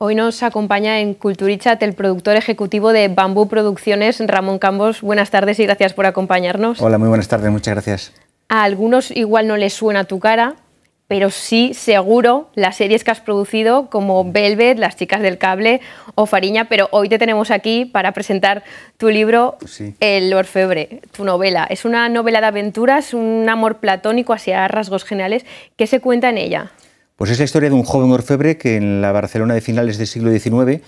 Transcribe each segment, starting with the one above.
Hoy nos acompaña en Culturichat el productor ejecutivo de Bambú Producciones, Ramón Campos. Buenas tardes y gracias por acompañarnos. Hola, muy buenas tardes, muchas gracias. A algunos igual no les suena tu cara, pero sí seguro las series que has producido como Velvet, Las chicas del cable o Fariña, pero hoy te tenemos aquí para presentar tu libro El orfebre, tu novela. Es una novela de aventuras, un amor platónico hacia rasgos generales. ¿Qué se cuenta en ella? Pues es la historia de un joven orfebre que en la Barcelona de finales del siglo XIX,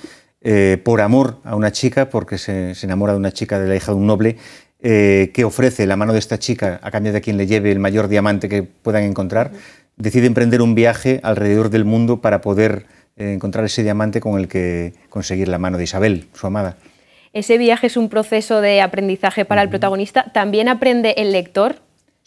eh, por amor a una chica, porque se, enamora de una chica, de la hija de un noble, eh, que ofrece la mano de esta chica a cambio de quien le lleve el mayor diamante que puedan encontrar, decide emprender un viaje alrededor del mundo para poder eh, encontrar ese diamante con el que conseguir la mano de Isabel, su amada. Ese viaje es un proceso de aprendizaje para el protagonista. ¿También aprende el lector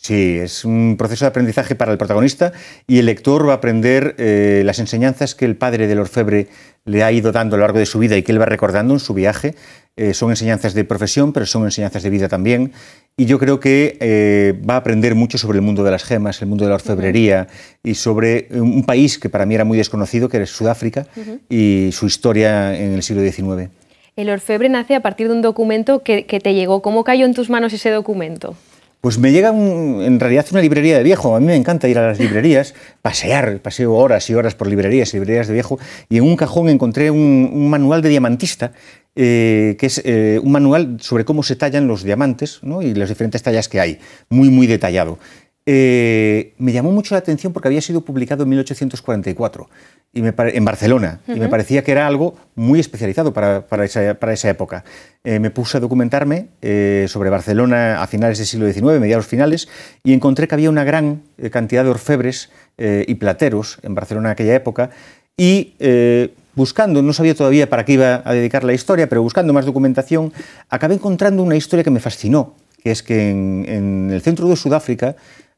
Sí, es un proceso de aprendizaje para el protagonista y el lector va a aprender eh, las enseñanzas que el padre del orfebre le ha ido dando a lo largo de su vida y que él va recordando en su viaje. Eh, son enseñanzas de profesión, pero son enseñanzas de vida también. Y yo creo que eh, va a aprender mucho sobre el mundo de las gemas, el mundo de la orfebrería y sobre un país que para mí era muy desconocido, que era Sudáfrica, y su historia en el siglo XIX. El orfebre nace a partir de un documento que, que te llegó. ¿Cómo cayó en tus manos ese documento? Pues me llega en realidad una librería de viejo. A mí me encanta ir a las librerías, pasear, paseo horas y horas por librerías y librerías de viejo. Y en un cajón encontré un, manual de diamantista, eh, que es eh, un manual sobre cómo se tallan los diamantes ¿no? y las diferentes tallas que hay. Muy, muy detallado. Eh, me llamó mucho la atención porque había sido publicado en 1844 y en Barcelona y me parecía que era algo muy especializado para, para, esa, para esa, época. Eh, me puse a documentarme eh, sobre Barcelona a finales del siglo XIX, mediados finales, y encontré que había una gran cantidad de orfebres y plateros en Barcelona en aquella época y buscando, no sabía todavía para qué iba a dedicar la historia, pero buscando más documentación, acabé encontrando una historia que me fascinó, que es que en, en el centro de Sudáfrica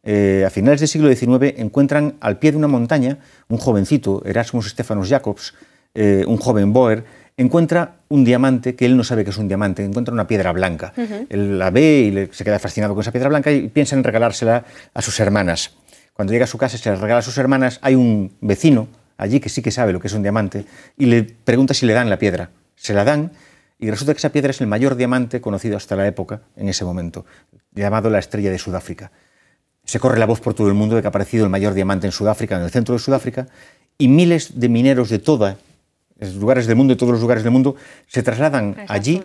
eh, a finales del siglo XIX, encuentran al pie de una montaña un jovencito, Erasmus Stephanus Jacobs, eh, un joven Boer, encuentra un diamante que él no sabe que es un diamante, encuentra una piedra blanca. Él la ve y se queda fascinado con esa piedra blanca y piensa en regalársela a sus hermanas. Cuando llega a su casa y se la regala a sus hermanas, hay un vecino allí que sí que sabe lo que es un diamante y le pregunta si le dan la piedra. Se la dan y resulta que esa piedra es el mayor diamante conocido hasta la época en ese momento, llamado la estrella de Sudáfrica. Se corre la voz por todo el mundo de que ha aparecido el mayor diamante en Sudáfrica, en el centro de Sudáfrica, y miles de mineros de todos lugares del mundo, de todos los lugares del mundo, se trasladan allí,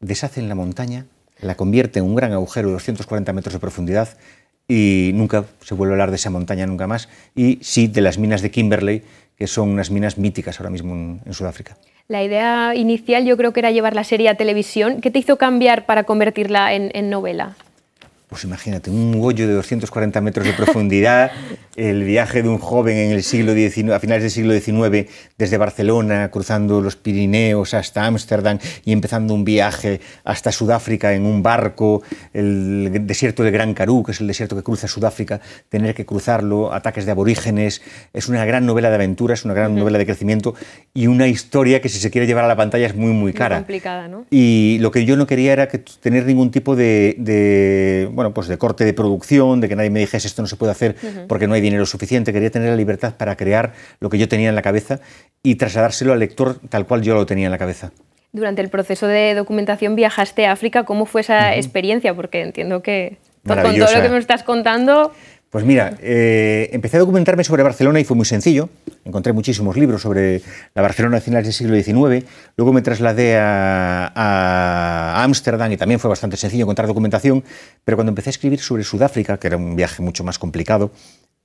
deshacen la montaña, la convierten en un gran agujero de 240 metros de profundidad y nunca se vuelve a hablar de esa montaña nunca más, y sí de las minas de Kimberley, que son unas minas míticas ahora mismo en, Sudáfrica. La idea inicial yo creo que era llevar la serie a televisión. ¿Qué te hizo cambiar para convertirla en novela? Pues imagínate, un hoyo de 240 metros de profundidad, el viaje de un joven en el siglo XIX, a finales del siglo XIX desde Barcelona, cruzando los Pirineos hasta Ámsterdam y empezando un viaje hasta Sudáfrica en un barco, el desierto del Gran Carú que es el desierto que cruza Sudáfrica, tener que cruzarlo, ataques de aborígenes, es una gran novela de aventuras, una gran novela de crecimiento y una historia que si se quiere llevar a la pantalla es muy, muy cara. complicada, ¿no? Y lo que yo no quería era que tener ningún tipo de... de bueno, pues de corte de producción, de que nadie me dijese esto no se puede hacer porque no hay dinero suficiente. Quería tener la libertad para crear lo que yo tenía en la cabeza y trasladárselo al lector tal cual yo lo tenía en la cabeza. Durante el proceso de documentación viajaste a África. ¿Cómo fue esa experiencia? Porque entiendo que con todo lo que me estás contando. Pues mira, eh, empecé a documentarme sobre Barcelona y fue muy sencillo. Encontré muchísimos libros sobre la Barcelona de finales del siglo XIX. Luego me trasladé a Ámsterdam y también fue bastante sencillo encontrar documentación. Pero cuando empecé a escribir sobre Sudáfrica, que era un viaje mucho más complicado,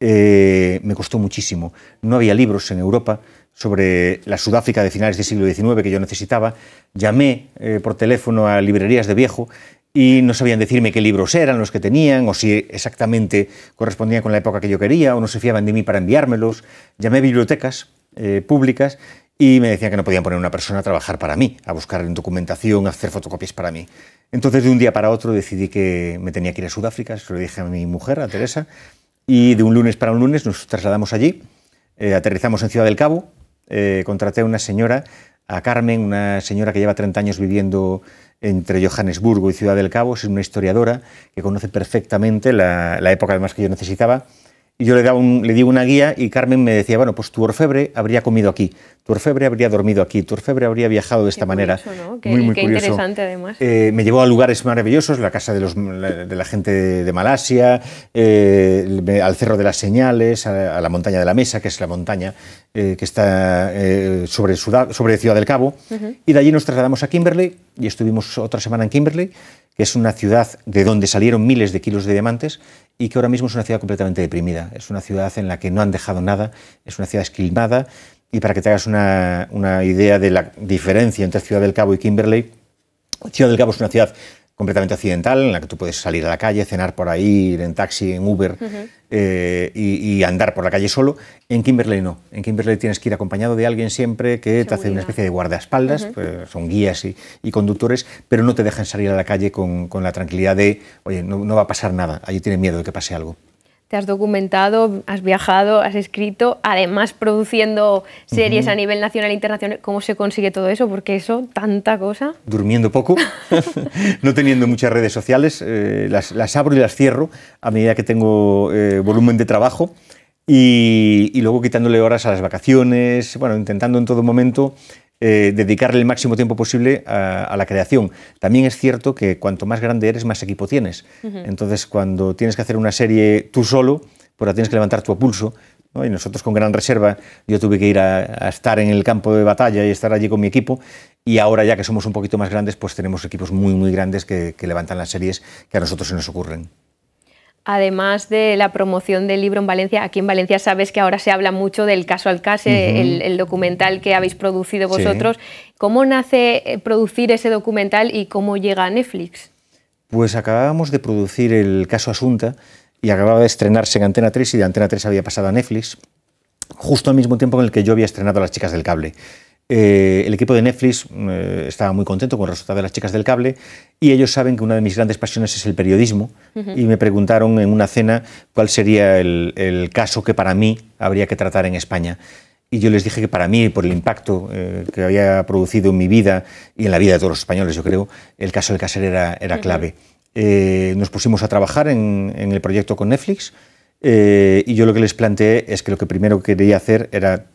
eh, me costó muchísimo. No había libros en Europa sobre la Sudáfrica de finales del siglo XIX que yo necesitaba. Llamé eh, por teléfono a librerías de viejo y no sabían decirme qué libros eran los que tenían o si exactamente correspondían con la época que yo quería o no se fiaban de mí para enviármelos. Llamé a bibliotecas eh, públicas y me decían que no podían poner una persona a trabajar para mí, a buscar documentación, a hacer fotocopias para mí. Entonces de un día para otro decidí que me tenía que ir a Sudáfrica, se lo dije a mi mujer, a Teresa, y de un lunes para un lunes nos trasladamos allí, eh, aterrizamos en Ciudad del Cabo, eh, contraté a una señora, a Carmen, una señora que lleva 30 años viviendo entre Johannesburgo y Ciudad del Cabo. Es una historiadora que conoce perfectamente la, época además que yo necesitaba yo le, un, le di una guía y Carmen me decía, bueno, pues tu orfebre habría comido aquí, tu orfebre habría dormido aquí, tu orfebre habría viajado de esta manera. muy, interesante además. Eh, me llevó a lugares maravillosos, la casa de, los, la gente de, Malasia, eh, al Cerro de las Señales, a, la montaña de la Mesa, que es la montaña eh, que está sobre, sobre Ciudad del Cabo. Y de allí nos trasladamos a Kimberley y estuvimos otra semana en Kimberley es una ciudad de donde salieron miles de kilos de diamantes y que ahora mismo es una ciudad completamente deprimida. Es una ciudad en la que no han dejado nada, es una ciudad esquilmada. Y para que te hagas una, una idea de la diferencia entre Ciudad del Cabo y Kimberley, Ciudad del Cabo es una ciudad completamente occidental, en la que tú puedes salir a la calle, cenar por ahí, ir en taxi, en Uber eh, y, andar por la calle solo. En Kimberley no. En Kimberley tienes que ir acompañado de alguien siempre que te hace una especie de guardaespaldas, pues, son guías y, conductores, pero no te dejan salir a la calle con, la tranquilidad de, oye, no, no va a pasar nada, allí tienen miedo de que pase algo te has documentado, has viajado, has escrito, además produciendo series a nivel nacional e internacional. ¿Cómo se consigue todo eso? Porque eso, tanta cosa. Durmiendo poco, no teniendo muchas redes sociales, eh, las, abro y las cierro a medida que tengo eh, volumen de trabajo. Y, y, luego quitándole horas a las vacaciones, bueno, intentando en todo momento eh, dedicarle el máximo tiempo posible eh, a, la creación. También es cierto que cuanto más grande eres, más equipo tienes. Entonces, cuando tienes que hacer una serie tú solo, pues la tienes que levantar tu pulso. Y nosotros con gran reserva, yo tuve que ir a, estar en el campo de batalla y estar allí con mi equipo. Y ahora ya que somos un poquito más grandes, pues tenemos equipos muy, muy grandes que levantan las series que a nosotros se nos ocurren además de la promoción del libro en Valencia, aquí en Valencia sabes que ahora se habla mucho del caso Alcase, el, documental que habéis producido vosotros. ¿Cómo nace eh, producir ese documental y cómo llega a Netflix? Pues acabábamos de producir el caso Asunta y acababa de estrenarse en Antena 3 y de Antena 3 había pasado a Netflix, justo al mismo tiempo en el que yo había estrenado a Las Chicas del Cable. Eh, el equipo de Netflix eh, estaba muy contento con el resultado de las chicas del cable y ellos saben que una de mis grandes pasiones es el periodismo y me preguntaron en una cena cuál sería el, caso que para mí habría que tratar en España. Y yo les dije que para mí, por el impacto eh, que había producido en mi vida y en la vida de todos los españoles, yo creo, el caso del Caser era, era clave. nos pusimos a trabajar en, en el proyecto con Netflix y yo lo que les planteé es que lo que primero quería hacer era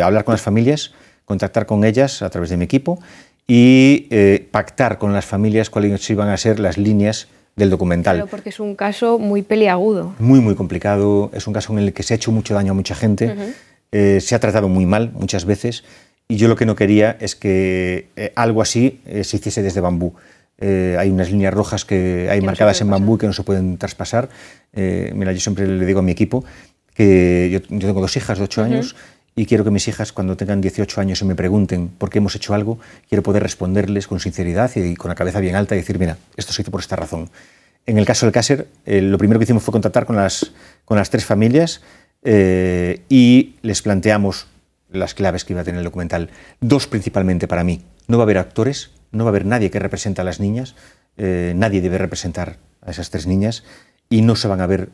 hablar con las familias, contactar con ellas a través de mi equipo y eh, pactar con las familias cuáles iban a ser las líneas del documental. Claro, porque es un caso muy peliagudo. Muy, muy complicado. Es un caso en el que se ha hecho mucho daño a mucha gente. Eh, se ha tratado muy mal muchas veces. Y yo lo que no quería es que eh, algo así se hiciese desde bambú. hay unas líneas rojas que hay marcadas en bambú que no se pueden traspasar. mira, yo siempre le digo a mi equipo que yo, tengo dos hijas de ocho años y quiero que mis hijas cuando tengan 18 años y me pregunten por qué hemos hecho algo, quiero poder responderles con sinceridad y con la cabeza bien alta y decir, mira, esto se hizo por esta razón. En el caso del Cáser, eh, lo primero que hicimos fue contactar con las, con las tres familias eh, y les planteamos las claves que iba a tener el documental. Dos principalmente para mí. No va a haber actores, no va a haber nadie que represente a las niñas, eh, nadie debe representar a esas tres niñas y no se van a ver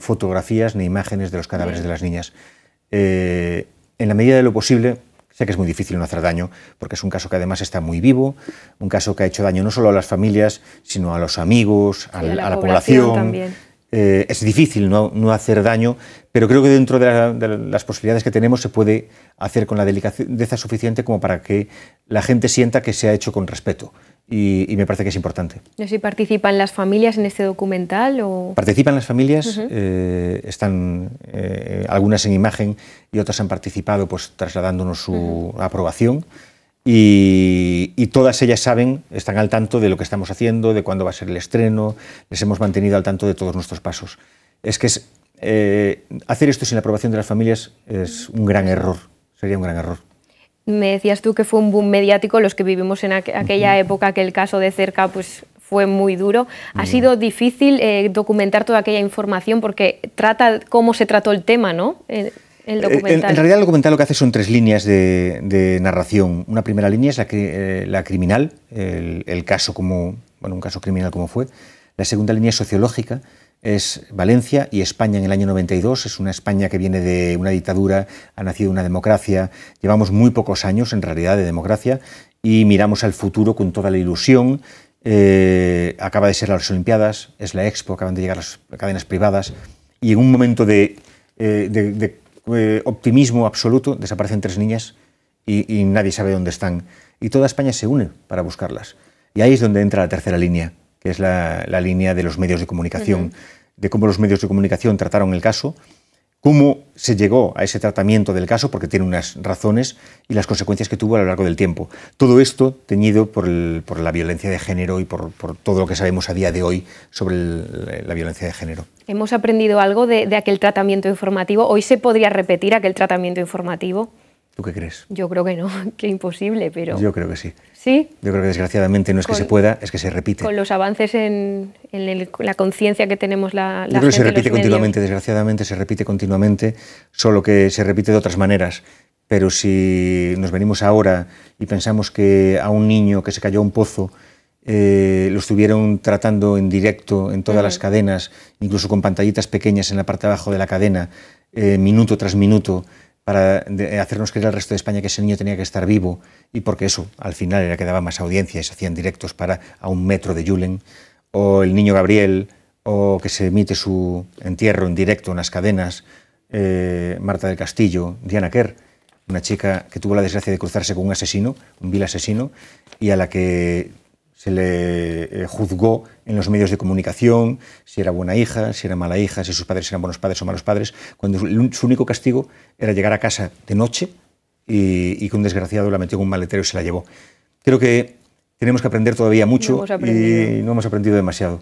fotografías ni imágenes de los cadáveres de las niñas. Eh, en la medida de lo posible, sé que es muy difícil no hacer daño, porque es un caso que además está muy vivo, un caso que ha hecho daño no solo a las familias, sino a los amigos, a, la población. Eh, es difícil no, hacer daño, pero creo que dentro de, las posibilidades que tenemos se puede hacer con la delicadeza suficiente como para que la gente sienta que se ha hecho con respeto y, me parece que es importante. No sé si participan las familias en este documental o... Participan las familias, eh, están eh, algunas en imagen y otras han participado pues, trasladándonos su aprobación. Y, todas ellas saben, están al tanto de lo que estamos haciendo, de cuándo va a ser el estreno, les hemos mantenido al tanto de todos nuestros pasos. Es que es, eh, hacer esto sin la aprobación de las familias es un gran error, sería un gran error me decías tú que fue un boom mediático, los que vivimos en aquella época que el caso de cerca pues, fue muy duro. Ha sido difícil eh, documentar toda aquella información porque trata cómo se trató el tema, ¿no? Eh, documental. En, realidad el documental lo que hace son tres líneas de, narración. Una primera línea es la, eh, la criminal, el, el, caso como, bueno, un caso criminal como fue. La segunda línea es sociológica es Valencia y España en el año 92. Es una España que viene de una dictadura, ha nacido una democracia. Llevamos muy pocos años en realidad de democracia y miramos al futuro con toda la ilusión. Eh, acaba de ser las Olimpiadas, es la Expo, acaban de llegar las cadenas privadas y en un momento de, eh, eh, optimismo absoluto desaparecen tres niñas y nadie sabe dónde están. Y toda España se une para buscarlas. Y ahí es donde entra la tercera línea que es la, línea de los medios de comunicación, de cómo los medios de comunicación trataron el caso, cómo se llegó a ese tratamiento del caso, porque tiene unas razones, y las consecuencias que tuvo a lo largo del tiempo. Todo esto teñido por, la violencia de género y por, todo lo que sabemos a día de hoy sobre la violencia de género. ¿Hemos aprendido algo de, de aquel tratamiento informativo? ¿Hoy se podría repetir aquel tratamiento informativo? qué crees? Yo creo que no, que imposible, pero... Yo creo que sí. ¿Sí? Yo creo que desgraciadamente no es que se pueda, es que se repite. Con los avances en, la conciencia que tenemos la, la Yo creo que se repite continuamente, desgraciadamente se repite continuamente, solo que se repite de otras maneras. Pero si nos venimos ahora y pensamos que a un niño que se cayó a un pozo eh, lo estuvieron tratando en directo en todas las cadenas, incluso con pantallitas pequeñas en la parte de abajo de la cadena, eh, minuto tras minuto, para eh, hacernos creer al resto de España que ese niño tenía que estar vivo y porque eso al final era que daba más audiencia y se hacían directos para a un metro de Julen, o el niño Gabriel, o que se emite su entierro en directo en las cadenas, eh, Marta del Castillo, Diana Kerr, una chica que tuvo la desgracia de cruzarse con un asesino, un vil asesino, y a la que se le eh, juzgó en los medios de comunicación, si era buena hija, si era mala hija, si sus padres eran buenos padres o malos padres, cuando su único castigo era llegar a casa de noche y, que un desgraciado la metió en un maletero y se la llevó. Creo que tenemos que aprender todavía mucho y no hemos aprendido demasiado.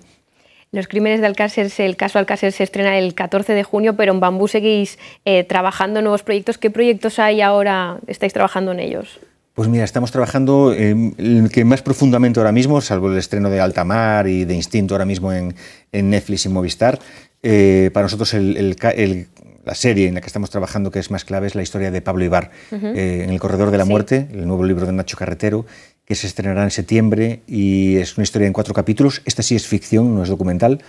Los crímenes de Alcácer, el caso Alcácer se estrena el 14 de junio, pero en Bambú seguís eh, trabajando nuevos proyectos. ¿Qué proyectos hay ahora? ¿Estáis trabajando en ellos? Pues mira, estamos trabajando en el que más profundamente ahora mismo, salvo el estreno de Altamar y de Instinto ahora mismo en, Netflix y Movistar, eh, para nosotros la serie en la que estamos trabajando que es más clave es la historia de Pablo Ibar, eh, En el Corredor de la Muerte, el nuevo libro de Nacho Carretero, que se estrenará en septiembre y es una historia en cuatro capítulos. Esta sí es ficción, no es documental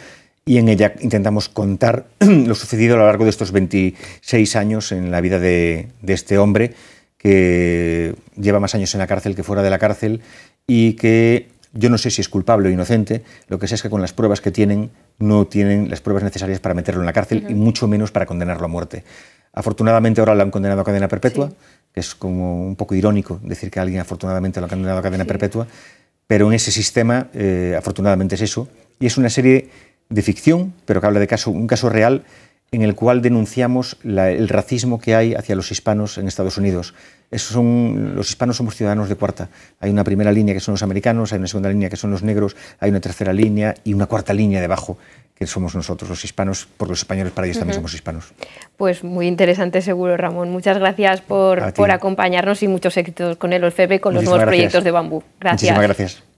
y en ella intentamos contar lo sucedido a lo largo de estos 26 años en la vida de este hombre que lleva más años en la cárcel que fuera de la cárcel y que yo no sé si es culpable o inocente, lo que sé es que con las pruebas que tienen no tienen las pruebas necesarias para meterlo en la cárcel y mucho menos para condenarlo a muerte. Afortunadamente ahora lo han condenado a cadena perpetua, que es como un poco irónico decir que alguien afortunadamente lo ha condenado a cadena perpetua, pero en ese sistema eh, afortunadamente es eso. Y es una serie de ficción, pero que habla de un caso real en el cual denunciamos el racismo que hay hacia los hispanos en Estados Unidos. Esos son, los hispanos somos ciudadanos de cuarta. Hay una primera línea que son los americanos, hay una segunda línea que son los negros, hay una tercera línea y una cuarta línea debajo que somos nosotros los hispanos, porque los españoles para ellos también somos hispanos. Pues muy interesante seguro, Ramón. Muchas gracias por, acompañarnos y muchos éxitos con el Olfebe y con los nuevos proyectos de Bambú. Gracias. Muchísimas gracias.